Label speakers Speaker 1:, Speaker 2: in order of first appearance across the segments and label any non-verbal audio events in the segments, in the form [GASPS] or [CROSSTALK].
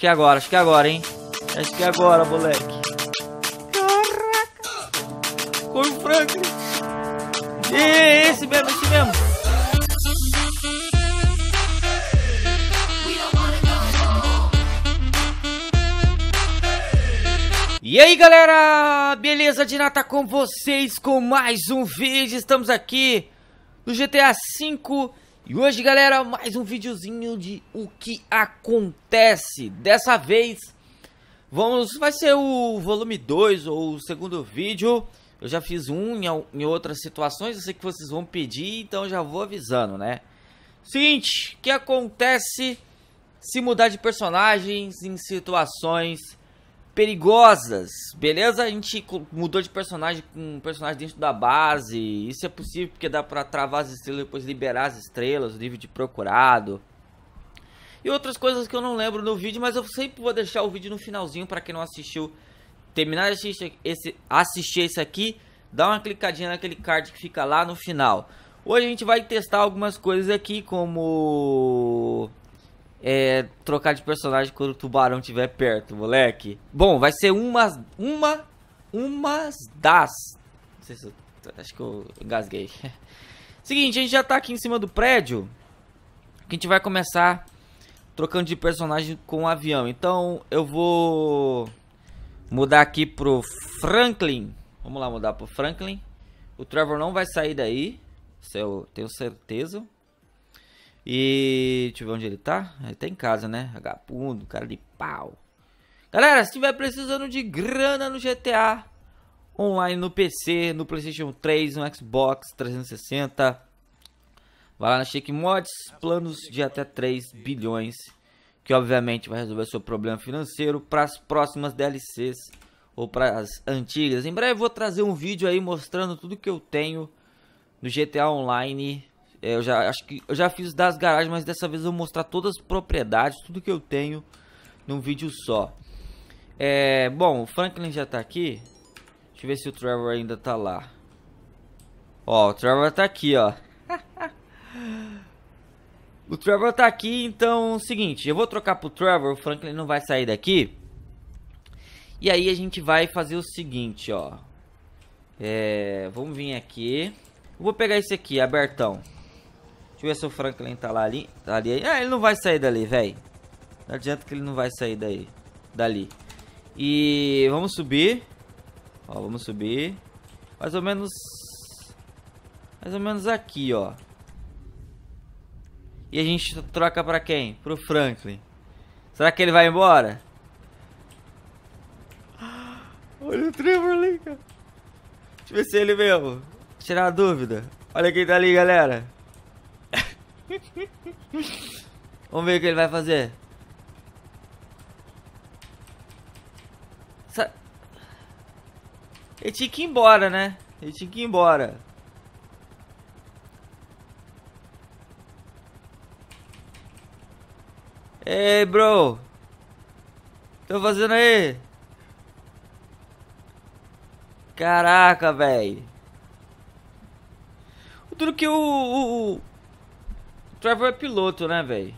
Speaker 1: que é agora, acho que é agora, hein? Acho que é agora, moleque. Caraca! Foi o Franklin! E é esse mesmo, esse mesmo! E aí galera, beleza de nata com vocês com mais um vídeo, estamos aqui no GTA V e hoje, galera, mais um videozinho de o que acontece. Dessa vez, vamos, vai ser o volume 2 ou o segundo vídeo. Eu já fiz um em, em, outras situações, eu sei que vocês vão pedir, então já vou avisando, né? Seguinte, o que acontece se mudar de personagens em situações perigosas, beleza? A gente mudou de personagem com um personagem dentro da base. Isso é possível porque dá pra travar as estrelas depois liberar as estrelas, o nível de procurado. E outras coisas que eu não lembro no vídeo, mas eu sempre vou deixar o vídeo no finalzinho pra quem não assistiu. Terminar de assistir esse, assistir esse aqui, dá uma clicadinha naquele card que fica lá no final. Hoje a gente vai testar algumas coisas aqui, como é, trocar de personagem quando o tubarão estiver perto, moleque. Bom, vai ser umas. Uma. Umas das. Não sei se eu. Acho que eu engasguei. [LAUGHS] Seguinte, a gente já tá aqui em cima do prédio. Que a gente vai começar trocando de personagem com o avião. Então eu vou mudar aqui pro Franklin. Vamos lá mudar pro Franklin. O Trevor não vai sair daí. Isso eu tenho certeza. E deixa eu ver onde ele tá. Ele tá em casa, né? Agapundo, cara de pau. Galera, se tiver precisando de grana no GTA Online, no PC, no Playstation 3, no Xbox 360, vai lá na Shake Mods, planos de até 3 bilhões, que obviamente vai resolver seu problema financeiro para as próximas DLCs ou para as antigas. Em breve eu vou trazer um vídeo aí mostrando tudo que eu tenho no GTA Online é, eu já acho que eu já fiz das garagens, mas dessa vez eu vou mostrar todas as propriedades, tudo que eu tenho num vídeo só. É, bom, o Franklin já tá aqui. Deixa eu ver se o Trevor ainda tá lá. Ó, o Trevor tá aqui, ó. [LAUGHS] o Trevor tá aqui, então é o seguinte, eu vou trocar pro Trevor, o Franklin não vai sair daqui. E aí a gente vai fazer o seguinte, ó. É, vamos vir aqui. vou pegar esse aqui, abertão. Deixa eu ver se o Franklin tá lá ali. Tá ali. Ah, ele não vai sair dali, velho. Não adianta que ele não vai sair daí, dali. E vamos subir. Ó, vamos subir. Mais ou menos... Mais ou menos aqui, ó. E a gente troca pra quem? Pro Franklin. Será que ele vai embora? [GASPS] Olha o Trevor ali, cara. Deixa eu ver se ele mesmo. Tirar a dúvida. Olha quem tá ali, galera. Vamos ver o que ele vai fazer. Sa ele tinha que ir embora, né? Ele tinha que ir embora. Ei, bro. Tô fazendo aí? Caraca, velho. O duro que o, o, Trevor é piloto, né, velho?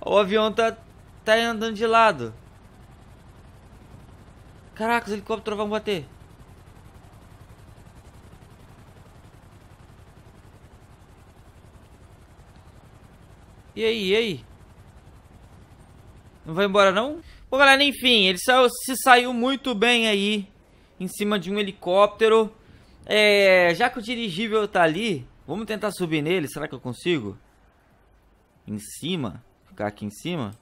Speaker 1: O avião tá, tá andando de lado. Caraca, os helicópteros vão bater. E aí, e aí? Não vai embora, não? Bom, galera, enfim, ele saiu, se saiu muito bem aí em cima de um helicóptero. É, já que o dirigível tá ali, vamos tentar subir nele. Será que eu consigo? Em cima? Ficar aqui em cima?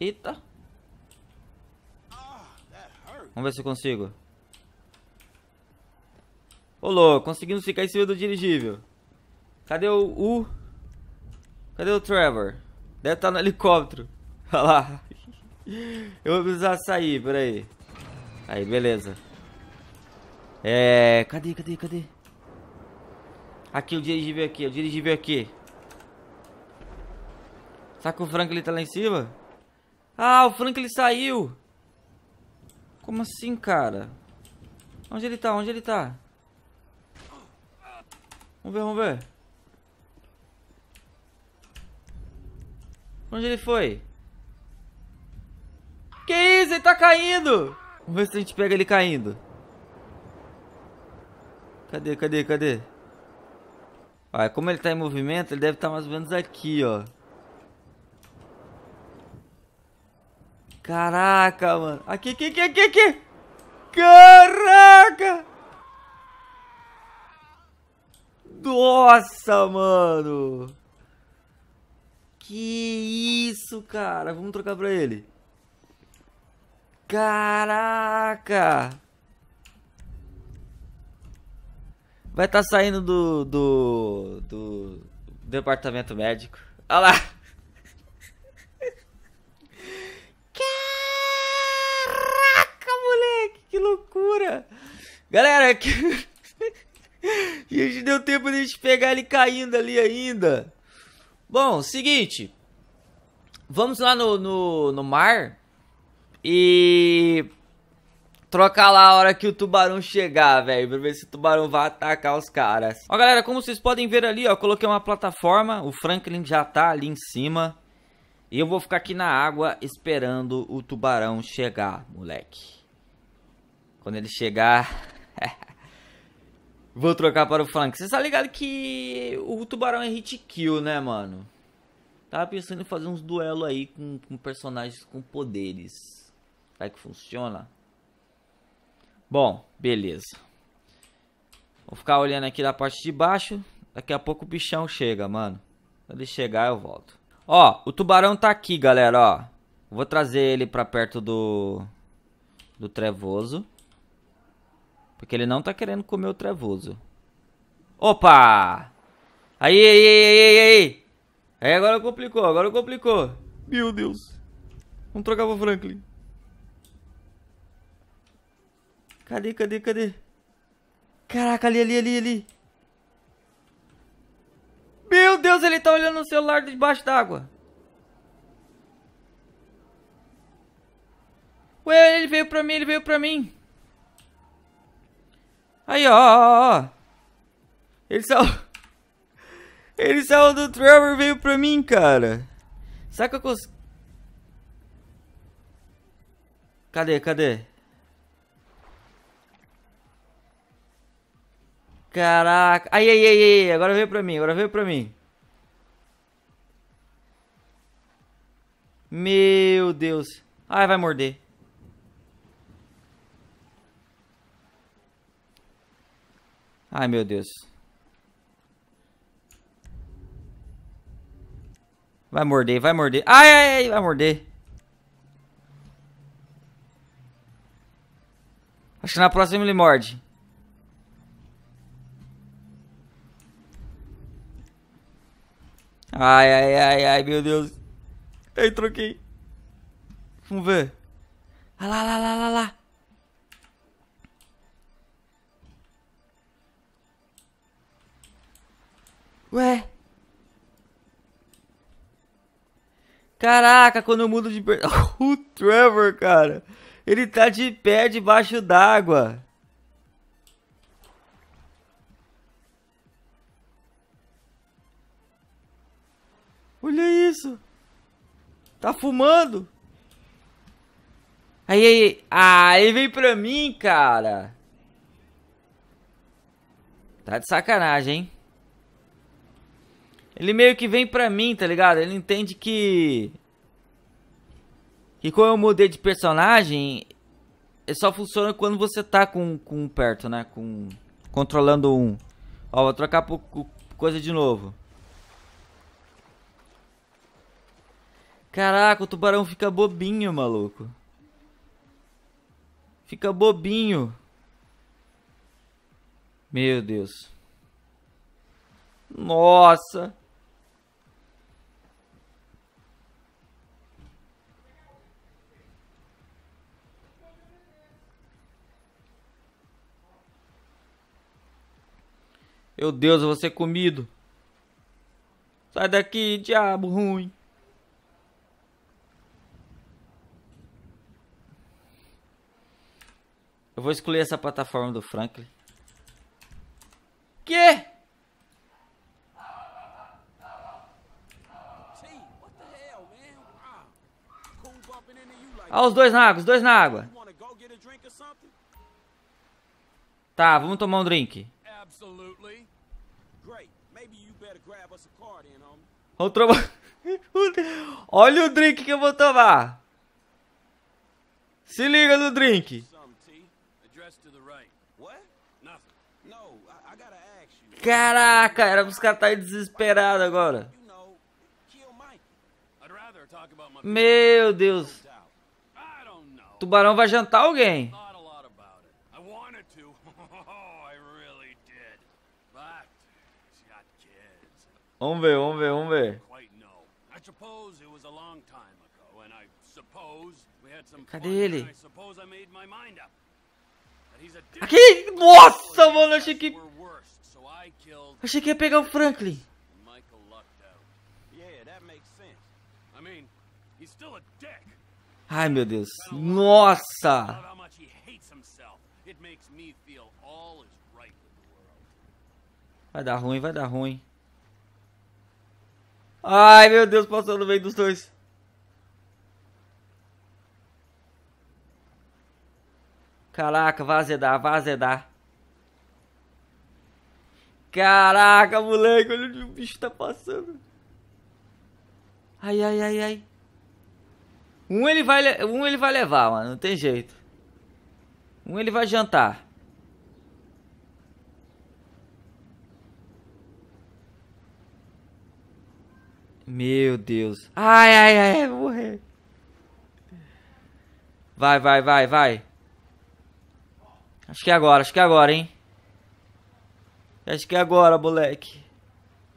Speaker 1: Eita. Vamos ver se eu consigo. Ô, louco, conseguimos ficar em cima do dirigível. Cadê o... U? Cadê o Trevor? Deve estar tá no helicóptero. [LAUGHS] Olha lá. Eu vou precisar sair, peraí. Aí, beleza. É... Cadê, cadê, cadê? Aqui, o dirigível aqui, o dirigível aqui. Será que o Franklin tá lá em cima? Ah, o Franklin saiu! Como assim, cara? Onde ele tá? Onde ele tá? Vamos ver, vamos ver. Onde ele foi? Que isso? Ele tá caindo! Vamos ver se a gente pega ele caindo. Cadê, cadê, cadê? Olha, como ele tá em movimento, ele deve estar tá mais ou menos aqui, ó. Caraca, mano. Aqui, aqui, aqui, aqui, aqui. Caraca! Nossa, mano. Que isso, cara. Vamos trocar pra ele. Caraca! Vai estar tá saindo do, do, do, departamento médico. Olha lá! Caraca, moleque! Que loucura! Galera, que... a [LAUGHS] gente deu tempo de a gente pegar ele caindo ali ainda. Bom, seguinte. Vamos lá no, no, no mar e trocar lá a hora que o tubarão chegar, velho, pra ver se o tubarão vai atacar os caras. Ó, galera, como vocês podem ver ali, ó, coloquei uma plataforma, o Franklin já tá ali em cima. E eu vou ficar aqui na água esperando o tubarão chegar, moleque. Quando ele chegar... [LAUGHS] vou trocar para o Franklin. Você tá ligado que o tubarão é hit kill, né, mano? Tava pensando em fazer uns duelos aí com, com personagens com poderes. Será que funciona? Bom, beleza. Vou ficar olhando aqui da parte de baixo. Daqui a pouco o bichão chega, mano. Quando ele chegar, eu volto. Ó, o tubarão tá aqui, galera, ó. Vou trazer ele pra perto do... Do trevoso. Porque ele não tá querendo comer o trevoso. Opa! Aí, aí, aí, aí, aí! Aí agora complicou, agora complicou. Meu Deus. Vamos trocar pro Franklin. Cadê, cadê, cadê? Caraca, ali, ali, ali, ali. Meu Deus, ele tá olhando o celular debaixo d'água. Ué, ele veio pra mim, ele veio pra mim. Aí, ó, ó, ó. Ele saiu... [LAUGHS] Ele saiu do Trevor e veio pra mim, cara. Saca que eu... Cadê, cadê? Caraca. Ai, ai, ai, ai. Agora veio pra mim, agora veio pra mim. Meu Deus. Ai, vai morder. Ai, meu Deus. Vai morder, vai morder. Ai, ai, ai, vai morder. Acho que na próxima ele morde. Ai, ai, ai, ai, meu Deus. Ei, troquei. Vamos ver. Olha lá, lá, lá, lá, lá. Ué. Caraca, quando eu mudo de... [LAUGHS] o Trevor, cara. Ele tá de pé debaixo d'água. Olha isso. Tá fumando. Aí, aí, aí vem pra mim, cara. Tá de sacanagem, hein? Ele meio que vem pra mim, tá ligado? Ele entende que... Que quando eu mudei de personagem, ele só funciona quando você tá com, com um perto, né? Com... Controlando um. Ó, vou trocar por coisa de novo. Caraca, o tubarão fica bobinho, maluco. Fica bobinho. Meu Deus. Nossa. Meu Deus, eu vou ser comido. Sai daqui, diabo ruim. Eu vou excluir essa plataforma do Franklin. Que? Olha os dois na água, os dois na água. Tá, vamos tomar um drink. Outro. [LAUGHS] Olha o drink que eu vou tomar. Se liga no drink. Caraca, era os caras estarem desesperados agora. Meu Deus. Tubarão vai jantar alguém. Vamos ver, vamos ver, vamos ver. Cadê ele? Aqui! Nossa, mano, achei que Achei que ia pegar o Franklin. Ai, meu Deus. Nossa! Vai dar ruim, vai dar ruim. Ai, meu Deus, passou no meio dos dois. Caraca, vazedar, vazedar. Caraca, moleque, olha onde o bicho tá passando. Ai, ai, ai, ai. Um ele vai, um ele vai levar, mano, não tem jeito. Um ele vai jantar. Meu Deus. Ai, ai, ai, vou morrer. Vai, vai, vai, vai. Acho que é agora, acho que é agora, hein. Acho que é agora, moleque.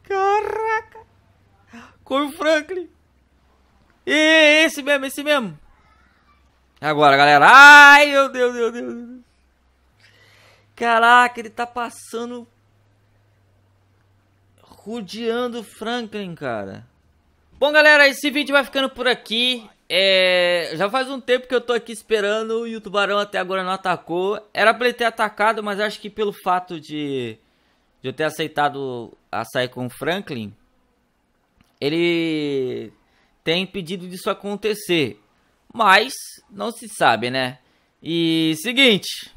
Speaker 1: Caraca! o Franklin! E esse mesmo, esse mesmo! É agora, galera! Ai, meu Deus, meu Deus! Caraca, ele tá passando. rudiando o Franklin, cara. Bom, galera, esse vídeo vai ficando por aqui. É, já faz um tempo que eu tô aqui esperando e o tubarão até agora não atacou. Era pra ele ter atacado, mas acho que pelo fato de de eu ter aceitado a sair com o Franklin, ele tem impedido disso acontecer. Mas não se sabe, né? E seguinte,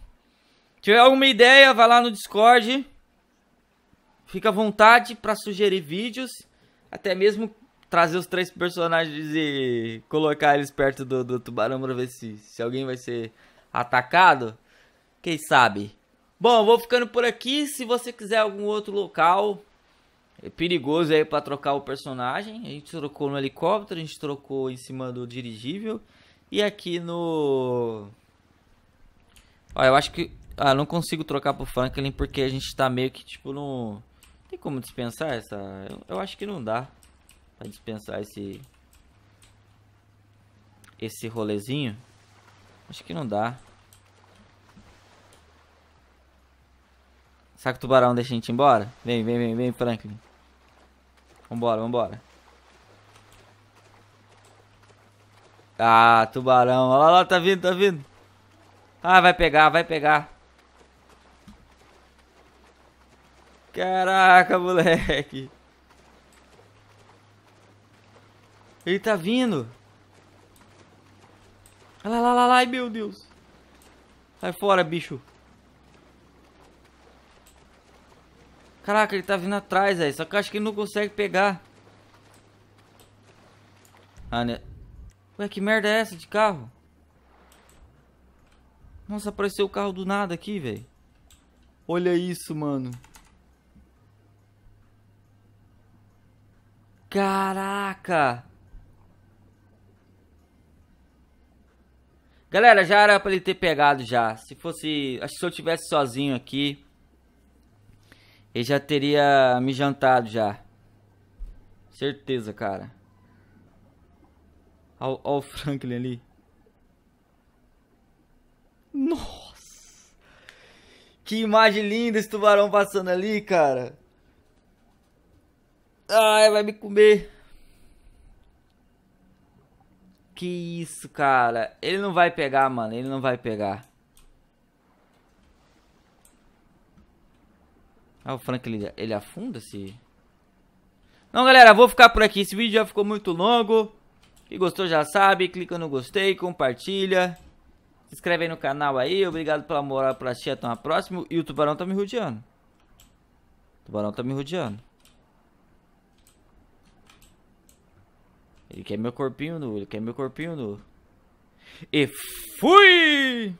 Speaker 1: tiver alguma ideia, vai lá no Discord. Fica à vontade para sugerir vídeos, até mesmo trazer os três personagens e colocar eles perto do, do tubarão para ver se, se alguém vai ser atacado. Quem sabe? Bom, vou ficando por aqui. Se você quiser algum outro local é perigoso aí para trocar o personagem, a gente trocou no helicóptero, a gente trocou em cima do dirigível e aqui no Ó, eu acho que ah, não consigo trocar pro Franklin porque a gente tá meio que tipo no tem como dispensar essa? Eu, eu acho que não dá para dispensar esse esse rolezinho. Acho que não dá. Será que o tubarão deixa a gente embora? Vem, vem, vem, vem, Franklin. Vambora, vambora. Ah, tubarão. Olha lá, lá, tá vindo, tá vindo. Ah, vai pegar, vai pegar. Caraca, moleque. Ele tá vindo. Olha lá, lá, lá, lá. Ai, meu Deus. Sai fora, bicho. Caraca, ele tá vindo atrás, velho. Só que eu acho que ele não consegue pegar. Ah, né? Ué, que merda é essa de carro? Nossa, apareceu o carro do nada aqui, velho. Olha isso, mano. Caraca! Galera, já era pra ele ter pegado já. Se fosse... Acho que se eu tivesse sozinho aqui ele já teria me jantado já. Certeza, cara. Olha o Franklin ali. Nossa! Que imagem linda esse tubarão passando ali, cara. Ai, vai me comer. Que isso, cara. Ele não vai pegar, mano. Ele não vai pegar. Ah, o Frank ele, ele afunda se. Não, galera, vou ficar por aqui. Esse vídeo já ficou muito longo. Quem gostou já sabe, clica no gostei, compartilha. Se inscreve aí no canal aí. Obrigado pela moral, pela tia. Até uma próxima. E o tubarão tá me rodeando. O tubarão tá me rodeando. Ele quer meu corpinho nu. Ele quer meu corpinho nu. E fui!